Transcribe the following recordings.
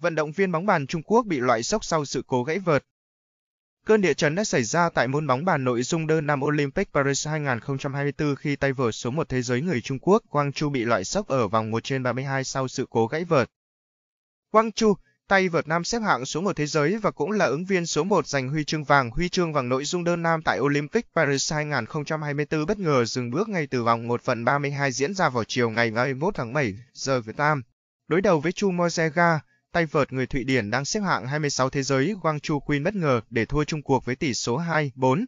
vận động viên bóng bàn Trung Quốc bị loại sốc sau sự cố gãy vợt. Cơn địa chấn đã xảy ra tại môn bóng bàn nội dung đơn nam Olympic Paris 2024 khi tay vợt số một thế giới người Trung Quốc Quang Chu bị loại sốc ở vòng 1 trên 32 sau sự cố gãy vợt. Quang Chu, tay vợt nam xếp hạng số 1 thế giới và cũng là ứng viên số 1 giành huy chương vàng huy chương vàng nội dung đơn nam tại Olympic Paris 2024 bất ngờ dừng bước ngay từ vòng 1 phần 32 diễn ra vào chiều ngày 21 tháng 7 giờ Việt Nam. Đối đầu với Chu Mosega, tay vợt người Thụy Điển đang xếp hạng 26 thế giới Quang Guangzhou Queen bất ngờ để thua Trung Quốc với tỷ số 2-4.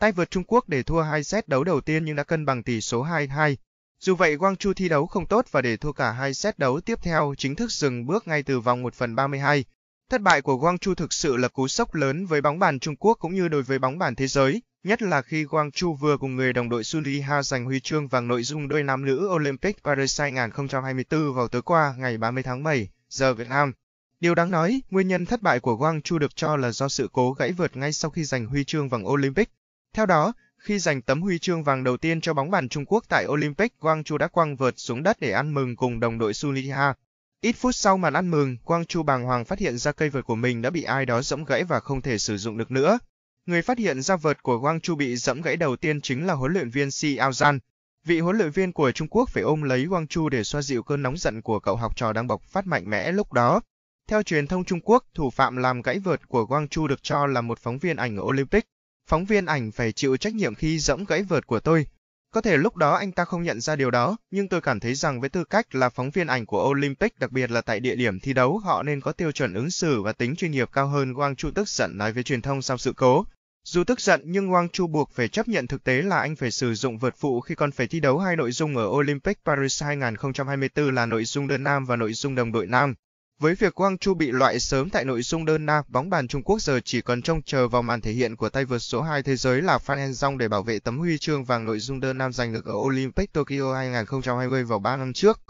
Tay vợt Trung Quốc để thua hai set đấu đầu tiên nhưng đã cân bằng tỷ số 2-2. Dù vậy Quang Guangzhou thi đấu không tốt và để thua cả hai set đấu tiếp theo chính thức dừng bước ngay từ vòng 1 phần 32. Thất bại của Quang Guangzhou thực sự là cú sốc lớn với bóng bàn Trung Quốc cũng như đối với bóng bàn thế giới, nhất là khi Quang Guangzhou vừa cùng người đồng đội Sun Ha giành huy chương vàng nội dung đôi nam nữ Olympic Paris 2024 vào tối qua ngày 30 tháng 7 giờ Việt Nam. Điều đáng nói, nguyên nhân thất bại của Wang Chu được cho là do sự cố gãy vượt ngay sau khi giành huy chương vàng Olympic. Theo đó, khi giành tấm huy chương vàng đầu tiên cho bóng bàn Trung Quốc tại Olympic, Wang Chu đã quăng vợt xuống đất để ăn mừng cùng đồng đội Sun Liha. Ít phút sau màn ăn mừng, Quang Chu bàng hoàng phát hiện ra cây vợt của mình đã bị ai đó giẫm gãy và không thể sử dụng được nữa. Người phát hiện ra vợt của Quang Chu bị giẫm gãy đầu tiên chính là huấn luyện viên Si Ao Zan. Vị huấn luyện viên của Trung Quốc phải ôm lấy Quang Chu để xoa dịu cơn nóng giận của cậu học trò đang bộc phát mạnh mẽ lúc đó. Theo truyền thông Trung Quốc, thủ phạm làm gãy vợt của Quang Chu được cho là một phóng viên ảnh Olympic. Phóng viên ảnh phải chịu trách nhiệm khi dẫm gãy vợt của tôi. Có thể lúc đó anh ta không nhận ra điều đó, nhưng tôi cảm thấy rằng với tư cách là phóng viên ảnh của Olympic, đặc biệt là tại địa điểm thi đấu, họ nên có tiêu chuẩn ứng xử và tính chuyên nghiệp cao hơn. Quang Chu tức giận nói với truyền thông sau sự cố. Dù tức giận nhưng Wang Chu buộc phải chấp nhận thực tế là anh phải sử dụng vượt phụ khi còn phải thi đấu hai nội dung ở Olympic Paris 2024 là nội dung đơn nam và nội dung đồng đội nam. Với việc Quang Chu bị loại sớm tại nội dung đơn nam, bóng bàn Trung Quốc giờ chỉ còn trông chờ vào màn thể hiện của tay vợt số 2 thế giới là Phan Hen Song để bảo vệ tấm huy chương vàng nội dung đơn nam giành được ở Olympic Tokyo 2020 vào 3 năm trước.